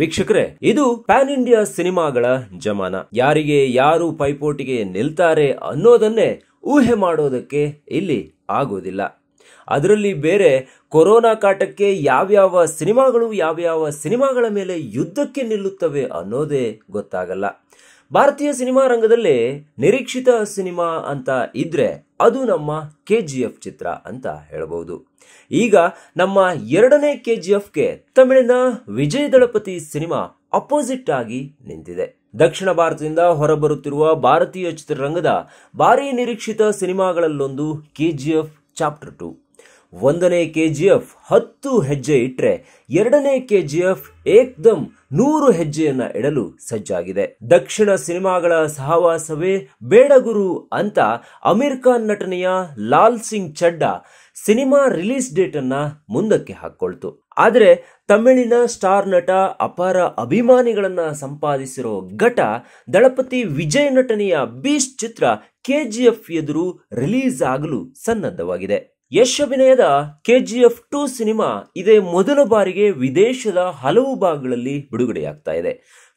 ವೀಕ್ಷಕರೇ ಇದು PAN India ಸಿನಿಮಾಗಳ ಜಮಾನ ಯಾರಿಗೆ ಯಾರು ಪೈಪೋಟಿಗೆ ನಿಲ್ತಾರೆ ಅನ್ನೋದನ್ನೇ ಊಹೆ ಮಾಡೋದಕ್ಕೆ ಇಲ್ಲಿ ಆಗೋದಿಲ್ಲ ಅದರಲ್ಲಿ ಬೇರೆ ಕೊರೋನಾ ಕಾಟಕ್ಕೆ ಯಾವ್ಯಾವ ಸಿನಿಮಾಗಳು ಯಾವ್ಯಾವ ಸಿನಿಮಾಗಳ ಮೇಲೆ ಯುದ್ಧಕ್ಕೆ ನಿಲ್ಲುತ್ತವೆ ಅನ್ನೋದೇ ಗೊತ್ತಾಗಲ್ಲ ಭಾರತೀಯ ಸಿನಿಮಾ ರಂಗದಲ್ಲಿ ನಿರೀಕ್ಷಿತ ಸಿನಿಮಾ ಅಂತ ಇದ್ರೆ ಅದು ನಮ್ಮ ಕೆ ಜಿ ಎಫ್ ಚಿತ್ರ ಅಂತ ಹೇಳಬಹುದು ಈಗ ನಮ್ಮ ಎರಡನೇ ಕೆ ಜಿ ಎಫ್ಗೆ ತಮಿಳಿನ ವಿಜಯ ದಳಪತಿ ಸಿನಿಮಾ ಅಪೋಸಿಟ್ ಆಗಿ ನಿಂತಿದೆ ದಕ್ಷಿಣ ಭಾರತದಿಂದ ಹೊರಬರುತ್ತಿರುವ ಭಾರತೀಯ ಚಿತ್ರರಂಗದ ಭಾರೀ ನಿರೀಕ್ಷಿತ ಸಿನಿಮಾಗಳಲ್ಲೊಂದು K G F chapter two ಒಂದನೇ ಕೆ ಜಿ ಎಫ್ ಹತ್ತು ಹೆಜ್ಜೆ ಇಟ್ಟರೆ ಎರಡನೇ ಕೆ ಜಿ ಎಫ್ ಏಕ್ದಮ್ ನೂರು ಹೆಜ್ಜೆಯನ್ನ ಇಡಲು ಸಜ್ಜಾಗಿದೆ ದಕ್ಷಿಣ ಸಿನಿಮಾಗಳ ಸಹವಾಸವೇ ಬೇಡಗುರು ಅಂತ ಅಮೀರ್ ಖಾನ್ ನಟನೆಯ Laal Singh Chaddha cinema release date ಅನ್ನ ಮುಂದಕ್ಕೆ ಹಾಕೊಳ್ತು ಆದರೆ ತಮಿಳಿನ ಸ್ಟಾರ್ ನಟ ಅಪಾರ ಅಭಿಮಾನಿಗಳನ್ನ ಸಂಪಾದಿಸಿರೋ ಘಟ ದಳಪತಿ ವಿಜಯ್ ನಟನೆಯ ಬೀಸ್ಟ್ ಚಿತ್ರ ಕೆ ಜಿ ಎಫ್ ಎದುರು ರಿಲೀಸ್ ಆಗಲು ಸನ್ನದ್ಧವಾಗಿದೆ ಯಶ್ ಅಭಿನಯದ K G F two cinema ಇದೇ ಮೊದಲ ಬಾರಿಗೆ ವಿದೇಶದ ಹಲವು ಭಾಗಗಳಲ್ಲಿ ಬಿಡುಗಡೆಯಾಗ್ತಾ ಇದೆ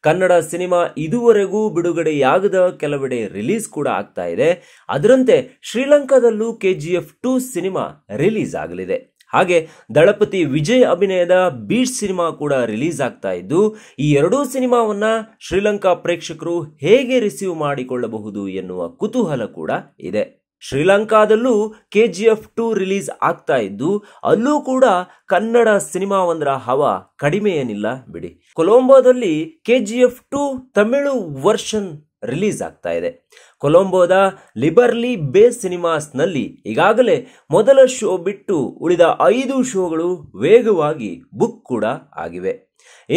ಕನ್ನಡ ಸಿನಿಮಾ ಇದುವರೆಗೂ ಬಿಡುಗಡೆಯಾಗದ ಕೆಲವೆಡೆ ರಿಲೀಸ್ ಕೂಡ ಆಗ್ತಾ ಇದೆ ಅದರಂತೆ ಶ್ರೀಲಂಕಾದಲ್ಲೂ K G F two cinema release ಆಗಲಿದೆ ಹಾಗೆ ದಳಪತಿ ವಿಜಯ್ ಅಭಿನಯದ ಬೀಚ್ ಸಿನಿಮಾ ಕೂಡ ರಿಲೀಸ್ ಆಗ್ತಾ ಇದ್ದು ಈ ಎರಡೂ ಸಿನಿಮಾವನ್ನ ಶ್ರೀಲಂಕಾ ಪ್ರೇಕ್ಷಕರು ಹೇಗೆ ರಿಸೀವ್ ಮಾಡಿಕೊಳ್ಳಬಹುದು ಎನ್ನುವ ಕುತೂಹಲ ಕೂಡ ಇದೆ ಶ್ರೀಲಂಕಾದಲ್ಲೂ K G F two release ಆಗ್ತಾ ಇದ್ದು ಅಲ್ಲೂ ಕೂಡ ಕನ್ನಡ ಒಂದರ ಹವ ಕಡಿಮೆ ಏನಿಲ್ಲ ಬಿಡಿ ಕೊಲಂಬೋದಲ್ಲಿ K G F two Tamil version release ಆಗ್ತಾ ಇದೆ ಕೊಲಂಬೋದ ಲಿಬರ್ಲಿ ಬೇ ಸಿನಿಮಾಸ್ನಲ್ಲಿ ಈಗಾಗಲೇ ಮೊದಲ ಶೋ ಬಿಟ್ಟು ಉಳಿದ ಐದು ಶೋಗಳು ವೇಗವಾಗಿ ಬುಕ್ ಕೂಡ ಆಗಿವೆ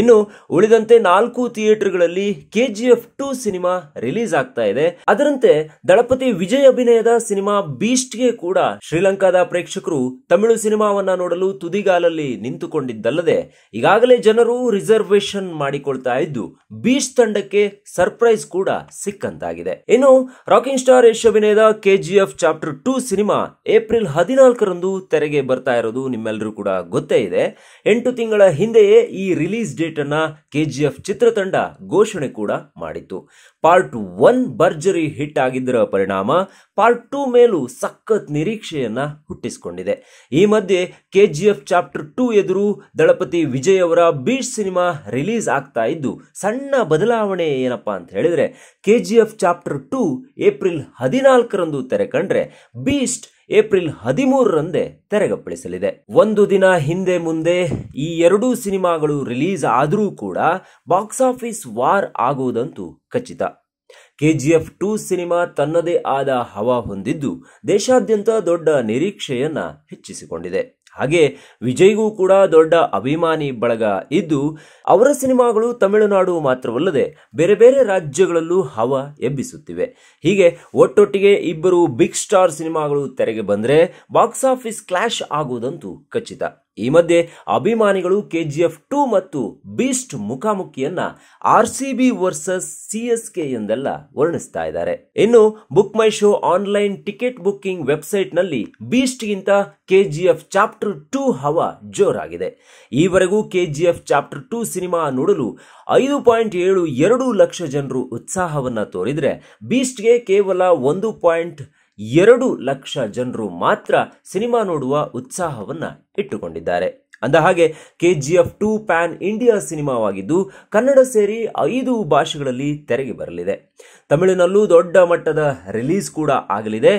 ಇನ್ನು ಉಳಿದಂತೆ ನಾಲ್ಕು ಥಿಯೇಟರ್ಗಳಲ್ಲಿ K G F two cinema release ಆಗ್ತಾ ಇದೆ ಅದರಂತೆ ದಳಪತಿ ವಿಜಯ್ ಅಭಿನಯದ ಸಿನಿಮಾ ಬೀಸ್ಟ್ಗೆ ಕೂಡ ಶ್ರೀಲಂಕಾದ ಪ್ರೇಕ್ಷಕರು ತಮಿಳು ಸಿನಿಮಾವನ್ನ ನೋಡಲು ತುದಿಗಾಲಲ್ಲಿ ನಿಂತುಕೊಂಡಿದ್ದಲ್ಲದೆ ಈಗಾಗಲೇ ಜನರು ರಿಸರ್ವೇಶನ್ ಮಾಡಿಕೊಳ್ತಾ ಇದ್ದು ಬೀಸ್ಟ್ ತಂಡಕ್ಕೆ ಸರ್ಪ್ರೈಸ್ ಕೂಡ ಸಿಕ್ಕಂತಾಗಿದೆ ಇನ್ನು ರಾಕಿಂಗ್ ಸ್ಟಾರ್ ಯಶ್ ಅಭಿನಯದ K chapter two cinema April ಹದಿನಾಲ್ಕರಂದು ತೆರೆಗೆ ಬರ್ತಾ ಇರೋದು ನಿಮ್ಮೆಲ್ಲರೂ ಕೂಡ ಗೊತ್ತೇ ಇದೆ ಎಂಟು ತಿಂಗಳ ಹಿಂದೆಯೇ ಈ ರಿಲೀಸ್ ರಿಲೀಸ್ ಡೇಟನ್ನು ಕೆ ಜಿ ಎಫ್ ಚಿತ್ರತಂಡ ಘೋಷಣೆ ಕೂಡ ಮಾಡಿತ್ತು ಪಾರ್ಟ್ ಒನ್ ಭರ್ಜರಿ ಹಿಟ್ ಆಗಿದ್ದರ ಪರಿಣಾಮ ಪಾರ್ಟ್ ಟೂ ಮೇಲೂ ಸಖತ್ ನಿರೀಕ್ಷೆಯನ್ನ ಹುಟ್ಟಿಸಿಕೊಂಡಿದೆ ಈ ಮಧ್ಯೆ ಕೆ ಚಾಪ್ಟರ್ ಟೂ ಎದುರು ದಳಪತಿ ವಿಜಯ್ ಅವರ ಬೀಚ್ ಸಿನಿಮಾ ರಿಲೀಸ್ ಆಗ್ತಾ ಇದ್ದು ಸಣ್ಣ ಬದಲಾವಣೆ ಏನಪ್ಪಾ ಅಂತ ಹೇಳಿದ್ರೆ ಕೆ ಚಾಪ್ಟರ್ ಟೂ ಏಪ್ರಿಲ್ ಹದಿನಾಲ್ಕರಂದು ತೆರೆ ಕಂಡ್ರೆ ಬೀಸ್ಟ್ ಏಪ್ರಿಲ್ ಹದಿಮೂರರಂದೇ ತೆರೆಗಪ್ಪಳಿಸಲಿದೆ ಒಂದು ದಿನ ಹಿಂದೆ ಮುಂದೆ ಈ ಎರಡೂ ಸಿನಿಮಾಗಳು ರಿಲೀಸ್ ಆದರೂ ಕೂಡ ಬಾಕ್ಸ್ ಆಫೀಸ್ ವಾರ್ ಆಗುವುದಂತೂ ಖಚಿತ ಕೆಜಿಎಫ್ ಟೂ ಸಿನಿಮಾ ತನ್ನದೇ ಆದ ಹವಾ ಹೊಂದಿದ್ದು ದೇಶಾದ್ಯಂತ ದೊಡ್ಡ ನಿರೀಕ್ಷೆಯನ್ನ ಹೆಚ್ಚಿಸಿಕೊಂಡಿದೆ ಹಾಗೆ ವಿಜಯ್ಗೂ ಕೂಡ ದೊಡ್ಡ ಅಭಿಮಾನಿ ಬಳಗ ಇದ್ದು ಅವರ ಸಿನಿಮಾಗಳು ತಮಿಳುನಾಡು ಮಾತ್ರವಲ್ಲದೆ ಬೇರೆ ಬೇರೆ ರಾಜ್ಯಗಳಲ್ಲೂ ಹವ ಎಬ್ಬಿಸುತ್ತಿವೆ ಹೀಗೆ ಒಟ್ಟೊಟ್ಟಿಗೆ ಇಬ್ಬರು ಬಿಗ್ ಸ್ಟಾರ್ ಸಿನಿಮಾಗಳು ತೆರೆಗೆ ಬಂದರೆ ಬಾಕ್ಸ್ ಆಫೀಸ್ ಕ್ಲಾಶ್ ಆಗುವುದಂತೂ ಖಚಿತ ಈ ಮಧ್ಯೆ ಅಭಿಮಾನಿಗಳು ಕೆಜಿಎಫ್ ಟು ಮತ್ತು ಬೀಸ್ಟ್ ಮುಖಾಮುಖಿಯನ್ನ R C B versus C S K ಎಂದೆಲ್ಲ ವರ್ಣಿಸ್ತಾ ಇದ್ದಾರೆ ಇನ್ನು book my show online ticket booking website ನಲ್ಲಿ ಬೀಸ್ಟ್ ಗಿಂತ ಕೆಜಿಎಫ್ ಚಾಪ್ಟರ್ ಟೂ ಹವಾ ಜೋರಾಗಿದೆ ಈವರೆಗೂ ಕೆಜಿಎಫ್ ಚಾಪ್ಟರ್ ಟೂ ಸಿನಿಮಾ ನೋಡಲು ಐದು ಪಾಯಿಂಟ್ ಏಳು ಎರಡು ಲಕ್ಷ ಜನರು ಉತ್ಸಾಹವನ್ನ ತೋರಿದ್ರೆ ಬೀಸ್ಟ್ಗೆ ಕೇವಲ ಒಂದು ಪಾಯಿಂಟ್ ಎರಡು ಲಕ್ಷ ಜನರು ಮಾತ್ರ ಸಿನಿಮಾ ನೋಡುವ ಉತ್ಸಾಹವನ್ನು ಇಟ್ಟುಕೊಂಡಿದ್ದಾರೆ ಅಂದ ಹಾಗೆ ಎಫ್ ಟು ಪ್ಯಾನ್ ಇಂಡಿಯಾ ಸಿನಿಮಾವಾಗಿದ್ದು ಕನ್ನಡ ಸೇರಿ ಐದು ಭಾಷೆಗಳಲ್ಲಿ ತೆರೆಗೆ ಬರಲಿದೆ ತಮಿಳಿನಲ್ಲೂ ದೊಡ್ಡ ಮಟ್ಟದ ರಿಲೀಸ್ ಕೂಡ ಆಗಲಿದೆ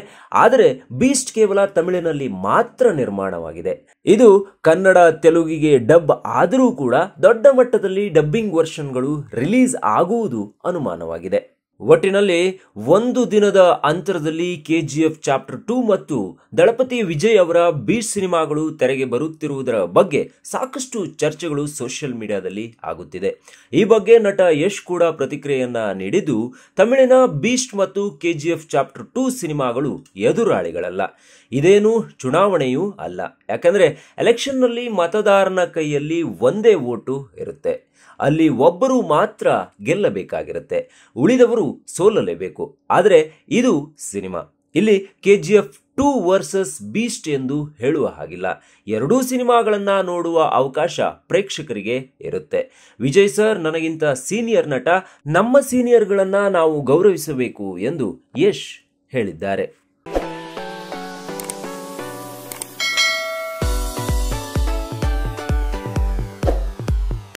ಆದರೆ ಬೀಸ್ಟ್ ಕೇವಲ ತಮಿಳಿನಲ್ಲಿ ಮಾತ್ರ ನಿರ್ಮಾಣವಾಗಿದೆ ಇದು ಕನ್ನಡ ತೆಲುಗಿಗೆ ಡಬ್ ಆದರೂ ಕೂಡ ದೊಡ್ಡ ಮಟ್ಟದಲ್ಲಿ ಡಬ್ಬಿಂಗ್ ವರ್ಷನ್ಗಳು ರಿಲೀಸ್ ಆಗುವುದು ಅನುಮಾನವಾಗಿದೆ ಒಟ್ಟಿನಲ್ಲಿ ಒಂದು ದಿನದ ಅಂತರದಲ್ಲಿ ಕೆಜಿಎಫ್ ಚಾಪ್ಟರ್ ಟೂ ಮತ್ತು ದಳಪತಿ ವಿಜಯ್ ಅವರ ಬೀಚ್ ಸಿನಿಮಾಗಳು ತೆರೆಗೆ ಬರುತ್ತಿರುವುದರ ಬಗ್ಗೆ ಸಾಕಷ್ಟು ಚರ್ಚೆಗಳು ಸೋಷಿಯಲ್ ಮೀಡಿಯಾದಲ್ಲಿ ಆಗುತ್ತಿದೆ ಈ ಬಗ್ಗೆ ನಟ ಯಶ್ ಕೂಡ ಪ್ರತಿಕ್ರಿಯೆಯನ್ನ ನೀಡಿದ್ದು ತಮಿಳಿನ ಬೀಸ್ಟ್ ಮತ್ತು ಕೆಜಿಎಫ್ ಚಾಪ್ಟರ್ ಟೂ ಸಿನಿಮಾಗಳು ಎದುರಾಳಿಗಳಲ್ಲ ಇದೇನು ಚುನಾವಣೆಯೂ ಅಲ್ಲ ಯಾಕಂದ್ರೆ ಎಲೆಕ್ಷನ್ನಲ್ಲಿ ಮತದಾರನ ಕೈಯಲ್ಲಿ ಒಂದೇ ಓಟು ಇರುತ್ತೆ ಅಲ್ಲಿ ಒಬ್ಬರು ಮಾತ್ರ ಗೆಲ್ಲಬೇಕಾಗಿರುತ್ತೆ ಉಳಿದವರು ಸೋಲಲೇಬೇಕು ಆದರೆ ಇದು ಸಿನಿಮಾ ಇಲ್ಲಿ K G F two versus Beast ಎಂದು ಹೇಳುವ ಹಾಗಿಲ್ಲ ಎರಡೂ ಸಿನಿಮಾಗಳನ್ನು ನೋಡುವ ಅವಕಾಶ ಪ್ರೇಕ್ಷಕರಿಗೆ ಇರುತ್ತೆ ವಿಜಯ್ ಸರ್ ನನಗಿಂತ ಸೀನಿಯರ್ ನಟ ನಮ್ಮ ಸೀನಿಯರ್ಗಳನ್ನು ನಾವು ಗೌರವಿಸಬೇಕು ಎಂದು ಯಶ್ ಹೇಳಿದ್ದಾರೆ